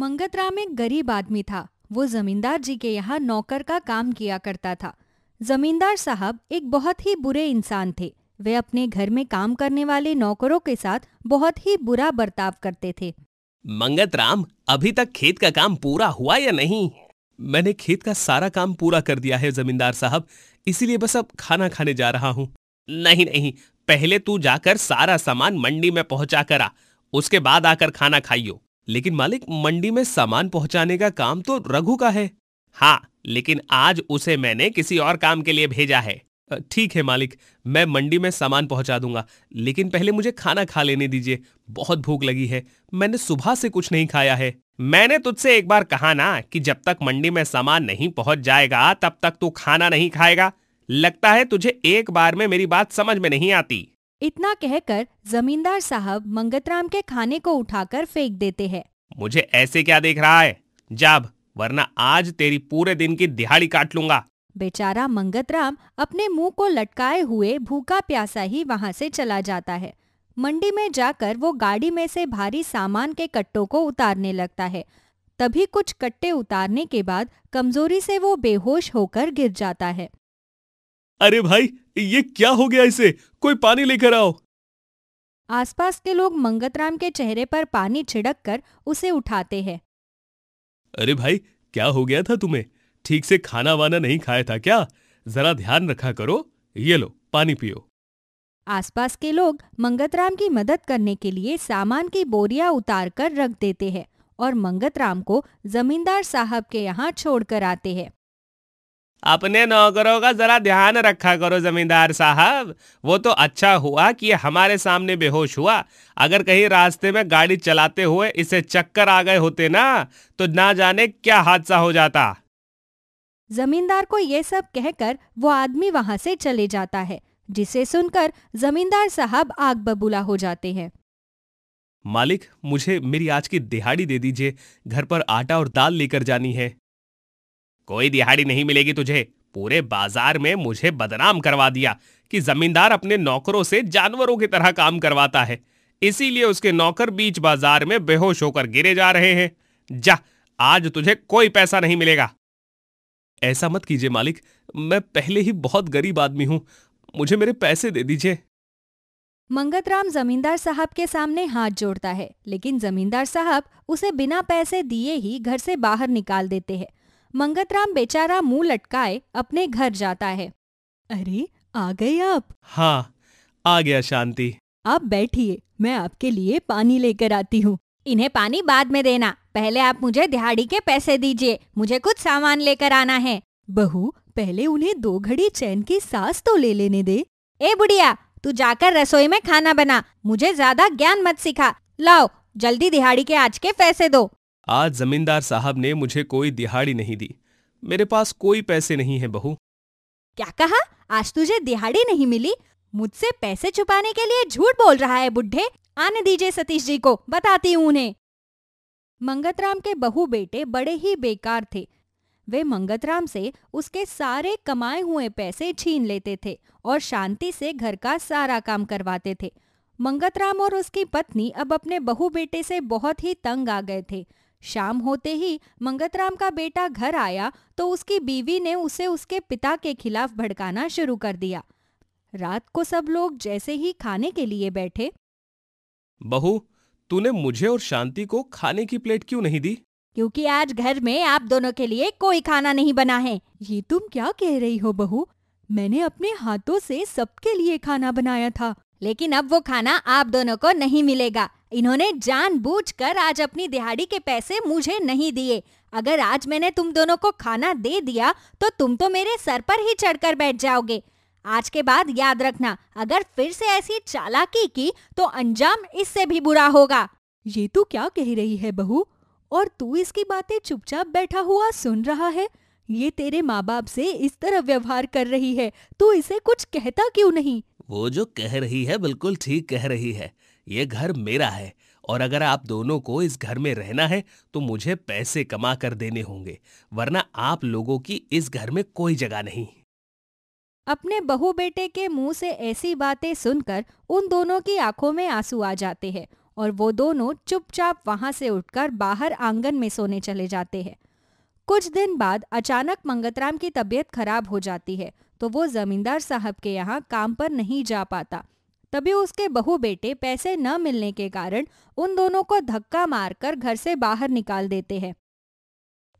मंगत राम एक गरीब आदमी था वो जमींदार जी के यहाँ नौकर का काम किया करता था जमींदार साहब एक बहुत ही बुरे इंसान थे वे अपने घर में काम करने वाले नौकरों के साथ बहुत ही बुरा बर्ताव करते थे मंगत राम अभी तक खेत का काम पूरा हुआ या नहीं मैंने खेत का सारा काम पूरा कर दिया है जमींदार साहब इसीलिए बस अब खाना खाने जा रहा हूँ नहीं नहीं पहले तू जाकर सारा सामान मंडी में पहुंचा कर आ उसके बाद आकर खाना खाइयो लेकिन मालिक मंडी में सामान पहुंचाने का काम तो रघु का है हाँ लेकिन आज उसे मैंने किसी और काम के लिए भेजा है ठीक है मालिक मैं मंडी में सामान पहुंचा दूंगा लेकिन पहले मुझे खाना खा लेने दीजिए बहुत भूख लगी है मैंने सुबह से कुछ नहीं खाया है मैंने तुझसे एक बार कहा ना कि जब तक मंडी में सामान नहीं पहुंच जाएगा तब तक तू खाना नहीं खाएगा लगता है तुझे एक बार में मेरी बात समझ में नहीं आती इतना कहकर जमींदार साहब मंगतराम के खाने को उठाकर फेंक देते हैं मुझे ऐसे क्या देख रहा है जाब वरना आज तेरी पूरे दिन की दिहाड़ी काट लूंगा बेचारा मंगतराम अपने मुंह को लटकाए हुए भूखा प्यासा ही वहाँ से चला जाता है मंडी में जाकर वो गाड़ी में से भारी सामान के कट्टों को उतारने लगता है तभी कुछ कट्टे उतारने के बाद कमजोरी से वो बेहोश होकर गिर जाता है अरे भाई ये क्या हो गया इसे कोई पानी लेकर आओ आसपास के लोग मंगतराम के चेहरे पर पानी छिड़क कर उसे उठाते हैं अरे भाई क्या हो गया था तुम्हें ठीक से खाना वाना नहीं खाया था क्या जरा ध्यान रखा करो ये लो पानी पियो आसपास के लोग मंगतराम की मदद करने के लिए सामान की बोरियां उतार कर रख देते हैं और मंगतराम को जमींदार साहब के यहाँ छोड़कर आते हैं अपने नौकरों का जरा ध्यान रखा करो जमींदार साहब वो तो अच्छा हुआ कि ये हमारे सामने बेहोश हुआ अगर कहीं रास्ते में गाड़ी चलाते हुए इसे चक्कर आ गए होते ना तो ना जाने क्या हादसा हो जाता जमींदार को ये सब कहकर वो आदमी वहां से चले जाता है जिसे सुनकर जमींदार साहब आग बबूला हो जाते हैं मालिक मुझे मेरी आज की दिहाड़ी दे दीजिए घर पर आटा और दाल लेकर जानी है कोई दिहाड़ी नहीं मिलेगी तुझे पूरे बाजार में मुझे बदनाम करवा दिया कि जमींदार अपने नौकरों से जानवरों की तरह काम करवाता है इसीलिए उसके नौकर बीच बाजार में बेहोश होकर गिरे जा रहे हैं जा आज तुझे कोई पैसा नहीं मिलेगा ऐसा मत कीजिए मालिक मैं पहले ही बहुत गरीब आदमी हूँ मुझे मेरे पैसे दे दीजिए मंगत जमींदार साहब के सामने हाथ जोड़ता है लेकिन जमींदार साहब उसे बिना पैसे दिए ही घर से बाहर निकाल देते हैं मंगतराम बेचारा मुंह लटकाए अपने घर जाता है अरे आ गए आप हाँ आ गया शांति आप बैठिए मैं आपके लिए पानी लेकर आती हूँ इन्हें पानी बाद में देना पहले आप मुझे दिहाड़ी के पैसे दीजिए मुझे कुछ सामान लेकर आना है बहू पहले उन्हें दो घड़ी चैन की सांस तो ले लेने दे ए बुढ़िया तू जाकर रसोई में खाना बना मुझे ज्यादा ज्ञान मत सिखा लाओ जल्दी दिहाड़ी के आज के पैसे दो आज जमींदार साहब ने मुझे कोई दिहाड़ी नहीं दी मेरे पास कोई पैसे नहीं है बहू क्या कहा आज तुझे दिहाड़ी नहीं मिली मुझसे पैसे छुपाने के लिए झूठ बोल रहा है बुढ़े आने दीजिए सतीश जी को बताती हूँ उन्हें मंगतराम के बहु बेटे बड़े ही बेकार थे वे मंगतराम से उसके सारे कमाए हुए पैसे छीन लेते थे और शांति से घर का सारा काम करवाते थे मंगतराम और उसकी पत्नी अब अपने बहु बेटे से बहुत ही तंग आ गए थे शाम होते ही मंगतराम का बेटा घर आया तो उसकी बीवी ने उसे उसके पिता के खिलाफ भड़काना शुरू कर दिया रात को सब लोग जैसे ही खाने के लिए बैठे बहू तूने मुझे और शांति को खाने की प्लेट क्यों नहीं दी क्योंकि आज घर में आप दोनों के लिए कोई खाना नहीं बना है ये तुम क्या कह रही हो बहू मैंने अपने हाथों से सबके लिए खाना बनाया था लेकिन अब वो खाना आप दोनों को नहीं मिलेगा इन्होंने जानबूझकर आज अपनी दिहाड़ी के पैसे मुझे नहीं दिए अगर आज मैंने तुम दोनों को खाना दे दिया तो तुम तो मेरे सर पर ही चढ़कर बैठ जाओगे आज के बाद याद रखना अगर फिर से ऐसी चालाकी की तो अंजाम इससे भी बुरा होगा ये तू क्या कह रही है बहू और तू इसकी बातें चुपचाप बैठा हुआ सुन रहा है ये तेरे माँ बाप से इस तरह व्यवहार कर रही है तू इसे कुछ कहता क्यों नहीं वो जो कह रही है बिल्कुल ठीक कह रही है ये घर मेरा है और अगर आप दोनों को इस घर में रहना है तो मुझे पैसे कमा कर देने होंगे वरना आप लोगों की इस घर में कोई जगह नहीं अपने बहु बेटे के मुंह से ऐसी बातें सुनकर उन दोनों की आंखों में आंसू आ जाते हैं और वो दोनों चुपचाप वहां से उठकर बाहर आंगन में सोने चले जाते हैं कुछ दिन बाद अचानक मंगतराम की तबीयत खराब हो जाती है तो वो जमींदार साहब के यहाँ काम पर नहीं जा पाता तभी उसके बहु बेटे पैसे न मिलने के कारण उन दोनों को धक्का मारकर घर से बाहर निकाल देते हैं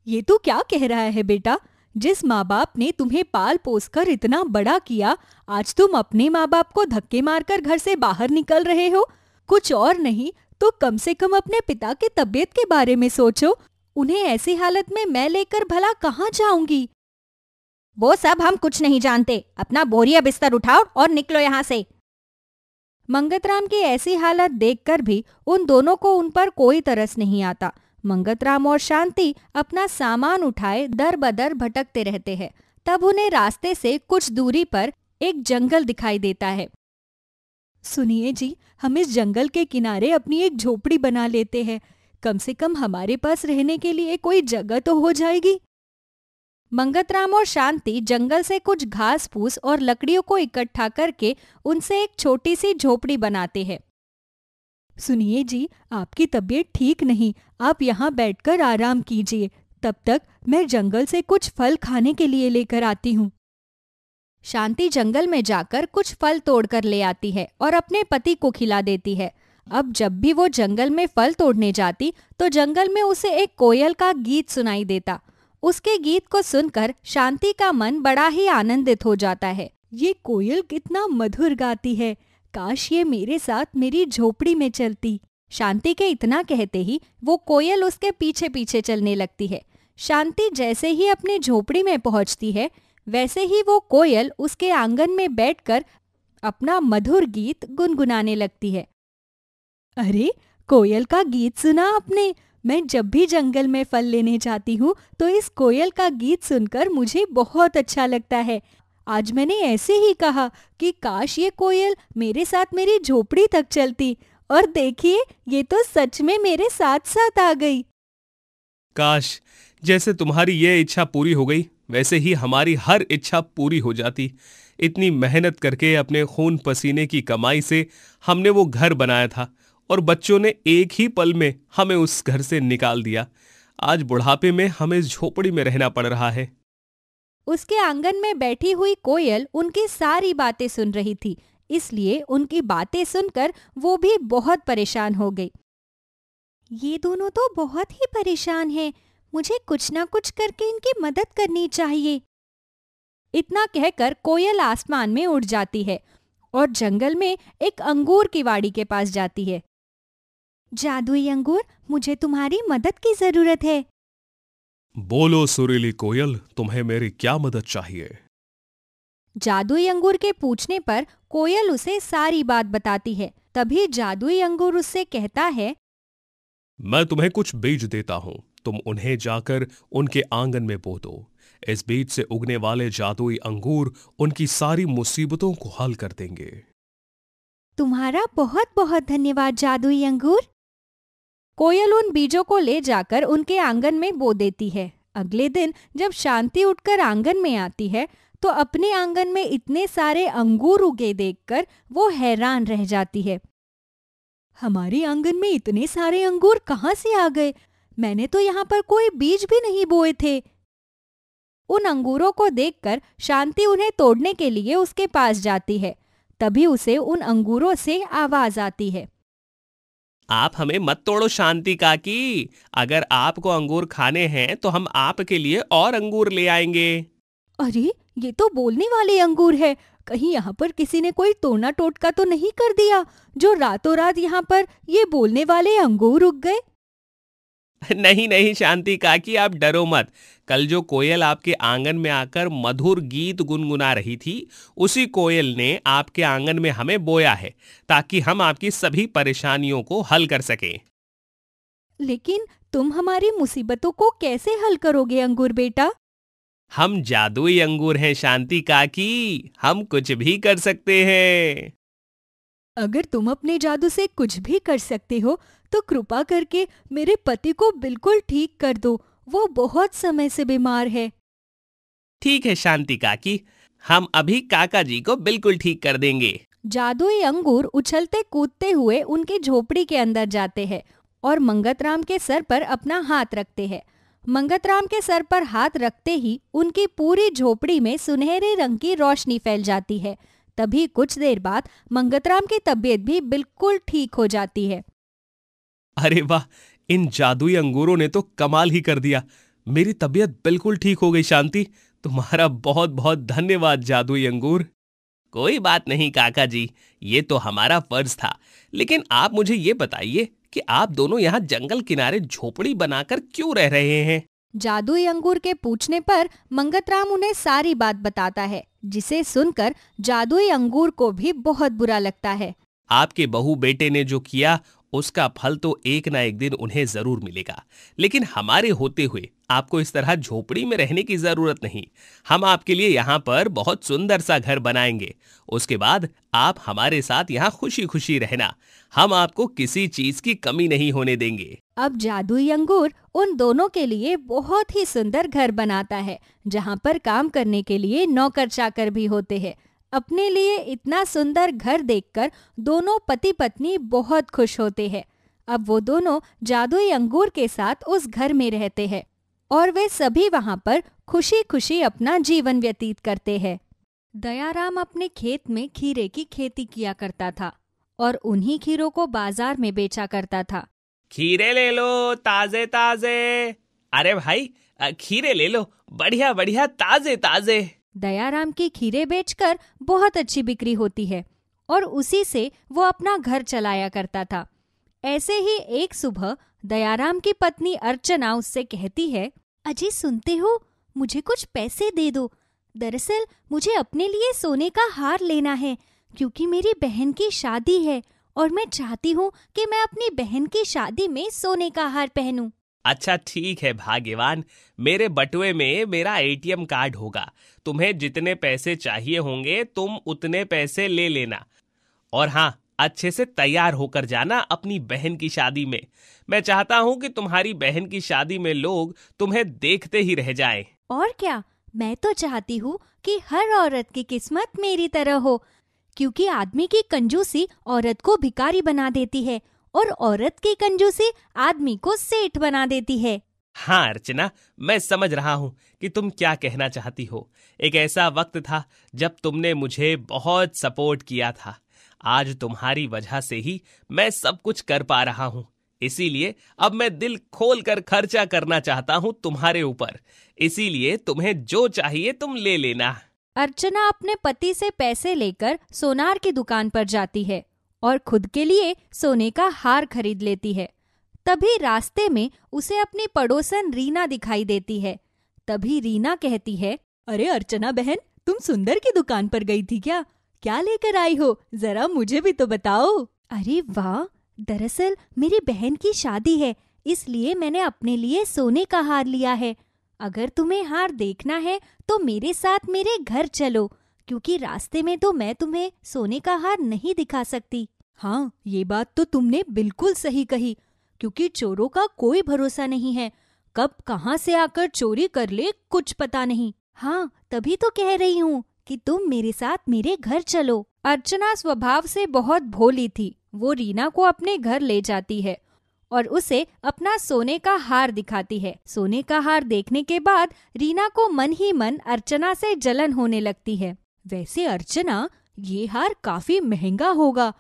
ये तू क्या कह रहा है बेटा जिस माँ बाप ने तुम्हें पाल पोस कर इतना बड़ा किया आज तुम अपने माँ बाप को धक्के मारकर घर से बाहर निकल रहे हो कुछ और नहीं तो कम से कम अपने पिता की तबियत के बारे में सोचो उन्हें ऐसी हालत में मैं लेकर भला कहाँ जाऊंगी वो सब हम कुछ नहीं जानते अपना बोरिया बिस्तर उठाओ और निकलो यहाँ से मंगतराम की ऐसी हालत देखकर भी उन दोनों को उन पर कोई तरस नहीं आता मंगतराम और शांति अपना सामान उठाए दर बदर भटकते रहते हैं तब उन्हें रास्ते से कुछ दूरी पर एक जंगल दिखाई देता है सुनिए जी हम इस जंगल के किनारे अपनी एक झोपड़ी बना लेते हैं कम से कम हमारे पास रहने के लिए कोई जगह तो हो जाएगी मंगतराम और शांति जंगल से कुछ घास फूस और लकड़ियों को इकट्ठा करके उनसे एक छोटी सी झोपड़ी बनाते हैं सुनिए जी आपकी तबीयत ठीक नहीं आप यहाँ बैठकर आराम कीजिए तब तक मैं जंगल से कुछ फल खाने के लिए लेकर आती हूँ शांति जंगल में जाकर कुछ फल तोड़कर ले आती है और अपने पति को खिला देती है अब जब भी वो जंगल में फल तोड़ने जाती तो जंगल में उसे एक कोयल का गीत सुनाई देता उसके गीत को सुनकर शांति का मन बड़ा ही आनंदित हो जाता है ये कोयल कितना मधुर गाती है काश ये मेरे साथ मेरी झोपड़ी में चलती शांति के इतना कहते ही वो कोयल उसके पीछे पीछे चलने लगती है शांति जैसे ही अपने झोपड़ी में पहुंचती है वैसे ही वो कोयल उसके आंगन में बैठकर अपना मधुर गीत गुनगुनाने लगती है अरे कोयल का गीत सुना आपने मैं जब भी जंगल में फल लेने जाती हूँ तो इस कोयल का गीत सुनकर मुझे बहुत अच्छा लगता है आज मैंने ऐसे ही कहा कि काश ये कोयल मेरे साथ मेरी झोपड़ी तक चलती और देखिए ये तो सच में मेरे साथ साथ आ गई काश जैसे तुम्हारी ये इच्छा पूरी हो गई वैसे ही हमारी हर इच्छा पूरी हो जाती इतनी मेहनत करके अपने खून पसीने की कमाई से हमने वो घर बनाया था और बच्चों ने एक ही पल में हमें उस घर से निकाल दिया आज बुढ़ापे में हमें झोपड़ी में रहना पड़ रहा है उसके आंगन में बैठी हुई कोयल उनकी सारी बातें सुन रही थी इसलिए उनकी बातें सुनकर वो भी बहुत परेशान हो गई ये दोनों तो बहुत ही परेशान हैं। मुझे कुछ ना कुछ करके इनकी मदद करनी चाहिए इतना कहकर कोयल आसमान में उड़ जाती है और जंगल में एक अंगूर की वाड़ी के पास जाती है जादुई अंगूर मुझे तुम्हारी मदद की जरूरत है बोलो सुरीली कोयल तुम्हें मेरी क्या मदद चाहिए जादुई अंगूर के पूछने पर कोयल उसे सारी बात बताती है तभी जादुई अंगूर उससे कहता है मैं तुम्हें कुछ बीज देता हूँ तुम उन्हें जाकर उनके आंगन में बो दो इस बीज से उगने वाले जादुई अंगूर उनकी सारी मुसीबतों को हल कर देंगे तुम्हारा बहुत बहुत धन्यवाद जादुई अंगूर कोयल उन बीजों को ले जाकर उनके आंगन में बो देती है अगले दिन जब शांति उठकर आंगन में आती है तो अपने आंगन में इतने सारे अंगूर उगे देखकर वो हैरान रह जाती है हमारे आंगन में इतने सारे अंगूर कहाँ से आ गए मैंने तो यहाँ पर कोई बीज भी नहीं बोए थे उन अंगूरों को देखकर शांति उन्हें तोड़ने के लिए उसके पास जाती है तभी उसे उन अंगूरों से आवाज आती है आप हमें मत तोड़ो शांति काकी अगर आपको अंगूर खाने हैं तो हम आपके लिए और अंगूर ले आएंगे अरे ये तो बोलने वाले अंगूर है कहीं यहाँ पर किसी ने कोई तोड़ना टोटका तो नहीं कर दिया जो रातों रात यहाँ पर ये बोलने वाले अंगूर उग गए नहीं नहीं शांति काकी आप डरो मत कल जो कोयल आपके आंगन में आकर मधुर गीत गुनगुना रही थी उसी कोयल ने आपके आंगन में हमें बोया है ताकि हम आपकी सभी परेशानियों को हल कर सकें लेकिन तुम हमारी मुसीबतों को कैसे हल करोगे अंगूर बेटा हम जादुई अंगूर हैं शांति काकी हम कुछ भी कर सकते हैं अगर तुम अपने जादू से कुछ भी कर सकते हो तो कृपा करके मेरे पति को बिल्कुल ठीक कर दो वो बहुत समय से बीमार है ठीक है शांति काकी हम अभी काका जी को बिल्कुल ठीक कर देंगे जादुई अंगूर उछलते कूदते हुए उनके झोपड़ी के अंदर जाते हैं और मंगतराम के सर पर अपना हाथ रखते हैं मंगतराम के सर पर हाथ रखते ही उनकी पूरी झोपड़ी में सुनहरे रंग की रोशनी फैल जाती है तभी कुछ देर बाद मंगतराम की तबीयत भी बिल्कुल ठीक हो जाती है अरे वाह इन जादुई अंगूरों ने तो कमाल ही कर दिया मेरी तबीयत बिल्कुल ठीक हो गई शांति तुम्हारा बहुत बहुत धन्यवाद जादुई अंगूर कोई बात नहीं काका जी ये तो हमारा फर्ज था लेकिन आप मुझे ये बताइए कि आप दोनों यहाँ जंगल किनारे झोपड़ी बनाकर क्यों रह रहे हैं जादुई अंगूर के पूछने पर मंगतराम उन्हें सारी बात बताता है जिसे सुनकर जादुई अंगूर को भी बहुत बुरा लगता है आपके बहू बेटे ने जो किया उसका फल तो एक ना एक दिन उन्हें जरूर मिलेगा लेकिन हमारे होते हुए आपको इस तरह झोपड़ी में रहने की जरूरत नहीं हम आपके लिए यहाँ पर बहुत सुंदर सा घर बनाएंगे उसके बाद आप हमारे साथ यहाँ खुशी खुशी रहना हम आपको किसी चीज की कमी नहीं होने देंगे अब जादुई अंगूर उन दोनों के लिए बहुत ही सुंदर घर बनाता है जहाँ पर काम करने के लिए नौकर चाकर भी होते हैं अपने लिए इतना सुंदर घर देखकर दोनों पति पत्नी बहुत खुश होते हैं अब वो दोनों जादुई अंगूर के साथ उस घर में रहते हैं और वे सभी वहाँ पर खुशी खुशी अपना जीवन व्यतीत करते हैं दयाराम अपने खेत में खीरे की खेती किया करता था और उन्हीं खीरों को बाजार में बेचा करता था खीरे ले लो ताजे ताजे अरे भाई खीरे ले लो बढ़िया बढ़िया ताजे ताजे दयाराम की खीरे बेचकर बहुत अच्छी बिक्री होती है और उसी से वो अपना घर चलाया करता था ऐसे ही एक सुबह दयाराम की पत्नी अर्चना उससे कहती है अजय सुनते हो मुझे कुछ पैसे दे दो दरअसल मुझे अपने लिए सोने का हार लेना है क्योंकि मेरी बहन की शादी है और मैं चाहती हूँ कि मैं अपनी बहन की शादी में सोने का हार पहनूं। अच्छा ठीक है भाग्यवान मेरे बटुए में मेरा एटीएम कार्ड होगा तुम्हें जितने पैसे चाहिए होंगे तुम उतने पैसे ले लेना और हाँ अच्छे से तैयार होकर जाना अपनी बहन की शादी में मैं चाहता हूँ कि तुम्हारी बहन की शादी में लोग तुम्हें देखते ही रह जाएं। और क्या मैं तो चाहती हूँ कि हर औरत की किस्मत मेरी तरह हो क्योंकि आदमी की कंजूसी औरत को भिकारी बना देती है और औरत कंजू कंजूसी आदमी को सेठ बना देती है हाँ अर्चना मैं समझ रहा हूँ कि तुम क्या कहना चाहती हो एक ऐसा वक्त था जब तुमने मुझे बहुत सपोर्ट किया था आज तुम्हारी वजह से ही मैं सब कुछ कर पा रहा हूँ इसीलिए अब मैं दिल खोल कर खर्चा करना चाहता हूँ तुम्हारे ऊपर इसीलिए तुम्हें जो चाहिए तुम ले लेना अर्चना अपने पति से पैसे लेकर सोनार की दुकान पर जाती है और खुद के लिए सोने का हार खरीद लेती है तभी रास्ते में उसे अपनी पड़ोसन रीना दिखाई देती है तभी रीना कहती है अरे अर्चना बहन तुम सुंदर की दुकान पर गई थी क्या क्या लेकर आई हो जरा मुझे भी तो बताओ अरे वाह दरअसल मेरी बहन की शादी है इसलिए मैंने अपने लिए सोने का हार लिया है अगर तुम्हें हार देखना है तो मेरे साथ मेरे घर चलो क्योंकि रास्ते में तो मैं तुम्हें सोने का हार नहीं दिखा सकती हाँ ये बात तो तुमने बिल्कुल सही कही क्योंकि चोरों का कोई भरोसा नहीं है कब कहाँ से आकर चोरी कर ले कुछ पता नहीं हाँ तभी तो कह रही हूँ कि तुम मेरे साथ मेरे घर चलो अर्चना स्वभाव से बहुत भोली थी वो रीना को अपने घर ले जाती है और उसे अपना सोने का हार दिखाती है सोने का हार देखने के बाद रीना को मन ही मन अर्चना से जलन होने लगती है वैसे अर्चना ये हार काफी महंगा होगा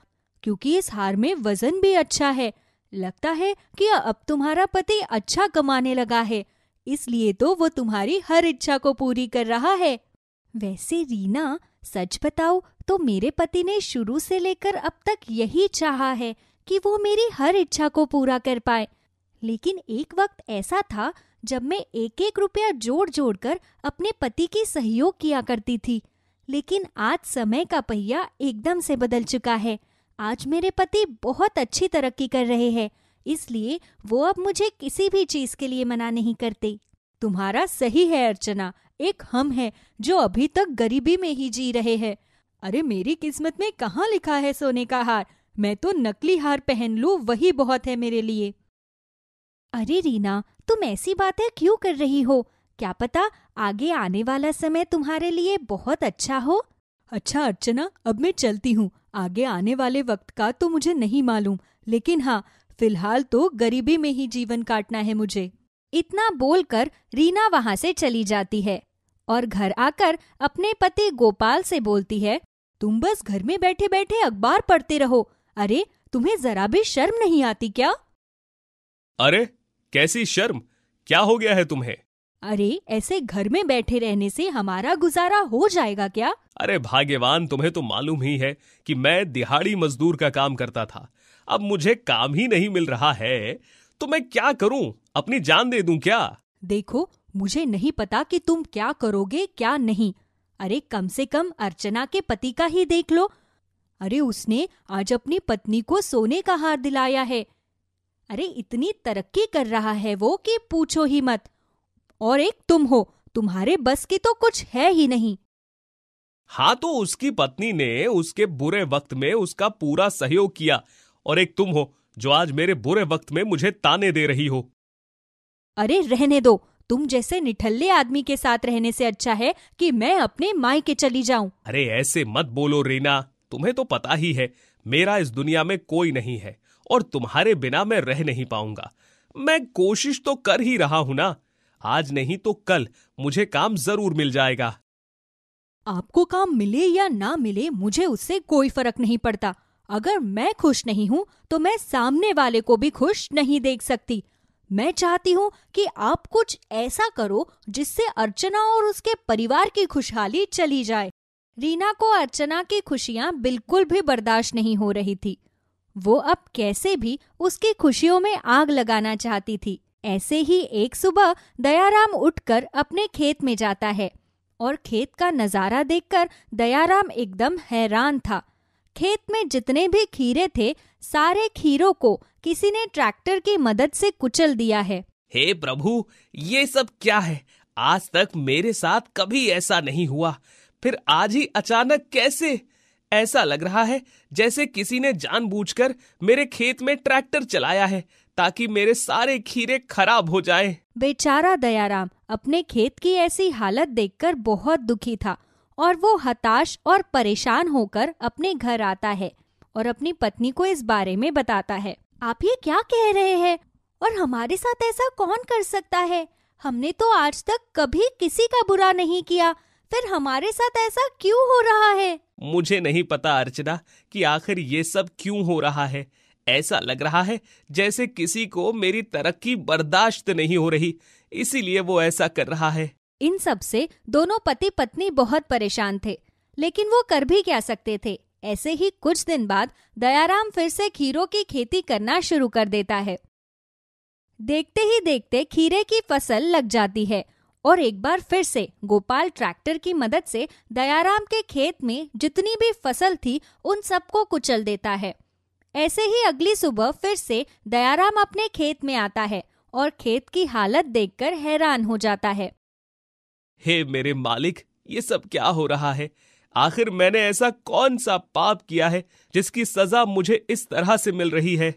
क्योंकि इस हार में वजन भी अच्छा है लगता है कि अब तुम्हारा पति अच्छा कमाने लगा है इसलिए तो वो तुम्हारी हर इच्छा को पूरी कर रहा है वैसे रीना सच बताओ तो मेरे पति ने शुरू से लेकर अब तक यही चाहा है कि वो मेरी हर इच्छा को पूरा कर पाए लेकिन एक वक्त ऐसा था जब मैं एक एक रुपया जोड़ जोड़ कर अपने पति की सहयोग किया करती थी लेकिन आज समय का पहिया एकदम से बदल चुका है आज मेरे पति बहुत अच्छी तरक्की कर रहे हैं इसलिए वो अब मुझे किसी भी चीज के लिए मना नहीं करते तुम्हारा सही है अर्चना एक हम है जो अभी तक गरीबी में ही जी रहे हैं अरे मेरी किस्मत में कहा लिखा है सोने का हार मैं तो नकली हार पहन लू वही बहुत है मेरे लिए अरे रीना तुम ऐसी बातें क्यों कर रही हो क्या पता आगे आने वाला समय तुम्हारे लिए बहुत अच्छा हो अच्छा अर्चना अब मैं चलती हूँ आगे आने वाले वक्त का तो मुझे नहीं मालूम लेकिन हाँ फिलहाल तो गरीबी में ही जीवन काटना है मुझे इतना बोलकर रीना वहां से चली जाती है और घर आकर अपने पति गोपाल से बोलती है तुम बस घर में बैठे बैठे अखबार पढ़ते रहो अरे तुम्हें जरा भी शर्म नहीं आती क्या अरे कैसी शर्म क्या हो गया है तुम्हें अरे ऐसे घर में बैठे रहने से हमारा गुजारा हो जाएगा क्या अरे भाग्यवान तुम्हें तो मालूम ही है कि मैं दिहाड़ी मजदूर का काम करता था अब मुझे काम ही नहीं मिल रहा है तो मैं क्या करूं अपनी जान दे दूं क्या देखो मुझे नहीं पता कि तुम क्या करोगे क्या नहीं अरे कम से कम अर्चना के पति का ही देख लो अरे उसने आज अपनी पत्नी को सोने का हार दिलाया है अरे इतनी तरक्की कर रहा है वो कि पूछो ही मत और एक तुम हो तुम्हारे बस की तो कुछ है ही नहीं हाँ तो उसकी पत्नी ने उसके बुरे वक्त में उसका पूरा सहयोग किया और एक तुम हो जो आज मेरे बुरे वक्त में मुझे ताने दे रही हो अरे रहने दो तुम जैसे निठल्ले आदमी के साथ रहने से अच्छा है कि मैं अपने मायके चली जाऊं अरे ऐसे मत बोलो रीना तुम्हें तो पता ही है मेरा इस दुनिया में कोई नहीं है और तुम्हारे बिना मैं रह नहीं पाऊंगा मैं कोशिश तो कर ही रहा हूं ना आज नहीं तो कल मुझे काम जरूर मिल जाएगा आपको काम मिले या ना मिले मुझे उससे कोई फर्क नहीं पड़ता अगर मैं खुश नहीं हूँ तो मैं सामने वाले को भी खुश नहीं देख सकती मैं चाहती हूँ कि आप कुछ ऐसा करो जिससे अर्चना और उसके परिवार की खुशहाली चली जाए रीना को अर्चना की खुशियाँ बिल्कुल भी बर्दाश्त नहीं हो रही थी वो अब कैसे भी उसकी खुशियों में आग लगाना चाहती थी ऐसे ही एक सुबह दयाराम उठकर अपने खेत में जाता है और खेत का नज़ारा देखकर दयाराम एकदम हैरान था खेत में जितने भी खीरे थे सारे खीरों को किसी ने ट्रैक्टर की मदद से कुचल दिया है हे प्रभु ये सब क्या है आज तक मेरे साथ कभी ऐसा नहीं हुआ फिर आज ही अचानक कैसे ऐसा लग रहा है जैसे किसी ने जानबूझकर मेरे खेत में ट्रैक्टर चलाया है ताकि मेरे सारे खीरे खराब हो जाए बेचारा दयाराम अपने खेत की ऐसी हालत देखकर बहुत दुखी था और वो हताश और परेशान होकर अपने घर आता है और अपनी पत्नी को इस बारे में बताता है आप ये क्या कह रहे हैं और हमारे साथ ऐसा कौन कर सकता है हमने तो आज तक कभी किसी का बुरा नहीं किया फिर हमारे साथ ऐसा क्यों हो रहा है मुझे नहीं पता अर्चना कि आखिर ये सब क्यों हो रहा है ऐसा लग रहा है जैसे किसी को मेरी तरक्की बर्दाश्त नहीं हो रही इसीलिए वो ऐसा कर रहा है इन सब से दोनों पति पत्नी बहुत परेशान थे लेकिन वो कर भी क्या सकते थे ऐसे ही कुछ दिन बाद दयाराम फिर से खीरों की खेती करना शुरू कर देता है देखते ही देखते खीरे की फसल लग जाती है और एक बार फिर से गोपाल ट्रैक्टर की मदद से दयाराम के खेत में जितनी भी फसल थी उन सबको कुचल देता है ऐसे ही अगली सुबह फिर से दयाराम अपने खेत में आता है और खेत की हालत देखकर हैरान हो जाता है हे मेरे मालिक ये सब क्या हो रहा है आखिर मैंने ऐसा कौन सा पाप किया है जिसकी सजा मुझे इस तरह से मिल रही है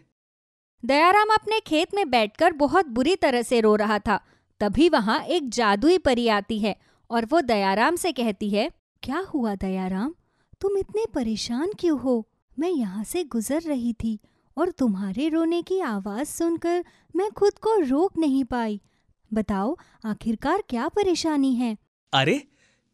दयाराम अपने खेत में बैठकर बहुत बुरी तरह से रो रहा था तभी वहाँ एक जादुई परी आती है और वो दयाराम से कहती है क्या हुआ दयाराम तुम इतने परेशान क्यों हो मैं यहाँ से गुजर रही थी और तुम्हारे रोने की आवाज़ सुनकर मैं खुद को रोक नहीं पाई बताओ आखिरकार क्या परेशानी है अरे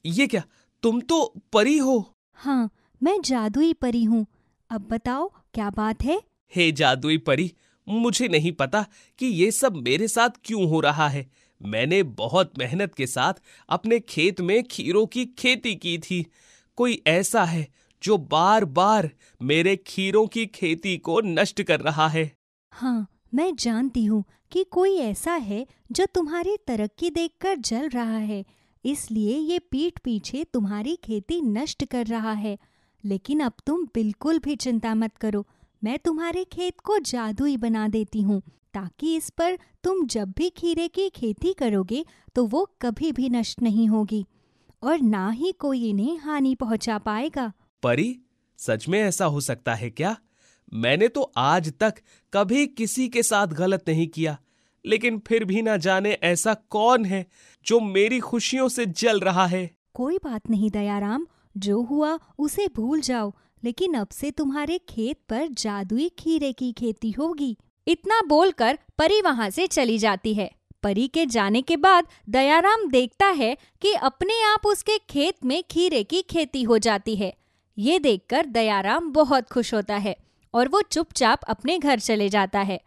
ये क्या तुम तो परी हो हाँ मैं जादुई परी हूँ अब बताओ क्या बात है हे जादुई परी मुझे नहीं पता कि ये सब मेरे साथ क्यों हो रहा है मैंने बहुत मेहनत के साथ अपने खेत में खीरों की खेती की थी कोई ऐसा है जो बार बार मेरे खीरों की खेती को नष्ट कर रहा है हाँ मैं जानती हूँ कि कोई ऐसा है जो तुम्हारी तरक्की देखकर जल रहा है इसलिए ये पीठ पीछे तुम्हारी खेती नष्ट कर रहा है लेकिन अब तुम बिल्कुल भी चिंता मत करो मैं तुम्हारे खेत को जादुई बना देती हूँ ताकि इस पर तुम जब भी खीरे की खेती करोगे तो वो कभी भी नष्ट नहीं होगी और ना ही कोई इन्हें हानि पहुंचा पाएगा परी सच में ऐसा हो सकता है क्या मैंने तो आज तक कभी किसी के साथ गलत नहीं किया लेकिन फिर भी ना जाने ऐसा कौन है जो मेरी खुशियों से जल रहा है कोई बात नहीं दयाराम जो हुआ उसे भूल जाओ लेकिन अब से तुम्हारे खेत पर जादुई खीरे की खेती होगी इतना बोलकर परी वहाँ से चली जाती है परी के जाने के बाद दयाराम देखता है कि अपने आप उसके खेत में खीरे की खेती हो जाती है ये देखकर दयाराम बहुत खुश होता है और वो चुपचाप अपने घर चले जाता है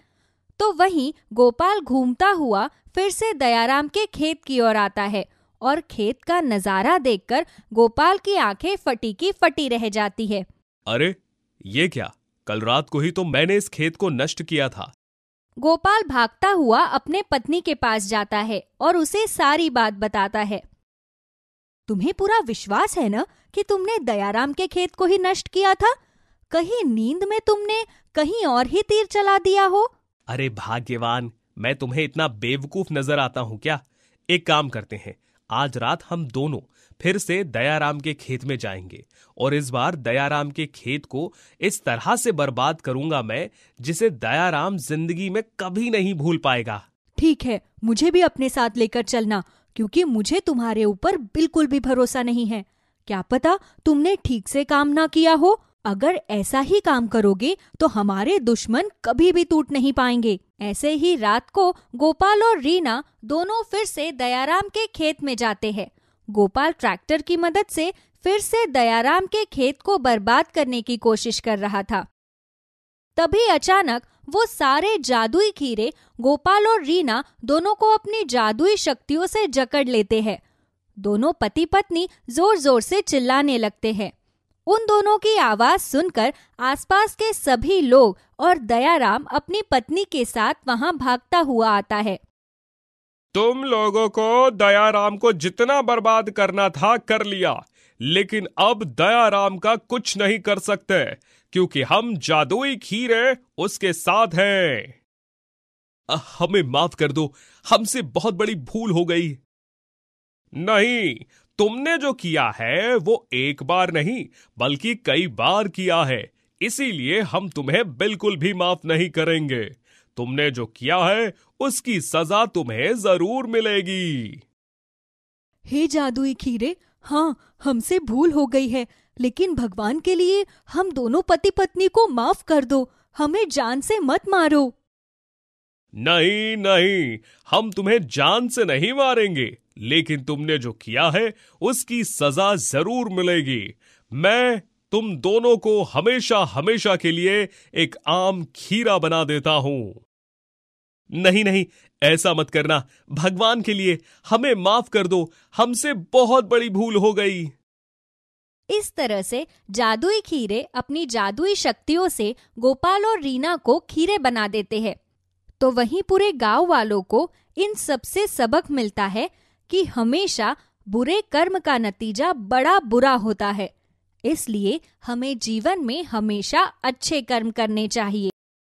तो वहीं गोपाल घूमता हुआ फिर से दयाराम के खेत की ओर आता है और खेत का नजारा देखकर गोपाल की आंखें फटी की फटी रह जाती है अरे ये क्या कल रात को ही तो मैंने इस खेत को नष्ट किया था गोपाल भागता हुआ अपने पत्नी के पास जाता है और उसे सारी बात बताता है तुम्हें पूरा विश्वास है ना कि तुमने दयाराम के खेत को ही नष्ट किया था कहीं नींद में तुमने कहीं और ही तीर चला दिया हो अरे भाग्यवान मैं तुम्हें इतना बेवकूफ नजर आता हूँ क्या एक काम करते हैं आज रात हम दोनों फिर से दयाराम के खेत में जाएंगे और इस बार दयाराम के खेत को इस तरह से बर्बाद करूंगा मैं जिसे दयाराम जिंदगी में कभी नहीं भूल पाएगा ठीक है मुझे भी अपने साथ लेकर चलना क्योंकि मुझे तुम्हारे ऊपर बिल्कुल भी भरोसा नहीं है क्या पता तुमने ठीक से काम ना किया हो अगर ऐसा ही काम करोगे तो हमारे दुश्मन कभी भी टूट नहीं पाएंगे ऐसे ही रात को गोपाल और रीना दोनों फिर से दयाराम के खेत में जाते हैं गोपाल ट्रैक्टर की मदद से फिर से दयाराम के खेत को बर्बाद करने की कोशिश कर रहा था तभी अचानक वो सारे जादुई कीड़े गोपाल और रीना दोनों को अपनी जादुई शक्तियों से जकड़ लेते हैं दोनों पति पत्नी जोर जोर से चिल्लाने लगते हैं उन दोनों की आवाज सुनकर आसपास के सभी लोग और दयाराम अपनी पत्नी के साथ वहां भागता हुआ आता है तुम लोगों को दयाराम को जितना बर्बाद करना था कर लिया लेकिन अब दयाराम का कुछ नहीं कर सकते क्योंकि हम जादुई खीरे उसके साथ हैं हमें माफ कर दो हमसे बहुत बड़ी भूल हो गई नहीं तुमने जो किया है वो एक बार नहीं बल्कि कई बार किया है इसीलिए हम तुम्हें बिल्कुल भी माफ नहीं करेंगे तुमने जो किया है उसकी सजा तुम्हें जरूर मिलेगी हे जादुई खीरे हाँ हमसे भूल हो गई है लेकिन भगवान के लिए हम दोनों पति पत्नी को माफ कर दो हमें जान से मत मारो नहीं नहीं हम तुम्हें जान से नहीं मारेंगे लेकिन तुमने जो किया है उसकी सजा जरूर मिलेगी मैं तुम दोनों को हमेशा हमेशा के लिए एक आम खीरा बना देता हूं नहीं नहीं ऐसा मत करना भगवान के लिए हमें माफ कर दो हमसे बहुत बड़ी भूल हो गई इस तरह से जादुई खीरे अपनी जादुई शक्तियों से गोपाल और रीना को खीरे बना देते हैं तो वहीं पूरे गांव वालों को इन सबसे सबक मिलता है कि हमेशा बुरे कर्म का नतीजा बड़ा बुरा होता है इसलिए हमें जीवन में हमेशा अच्छे कर्म करने चाहिए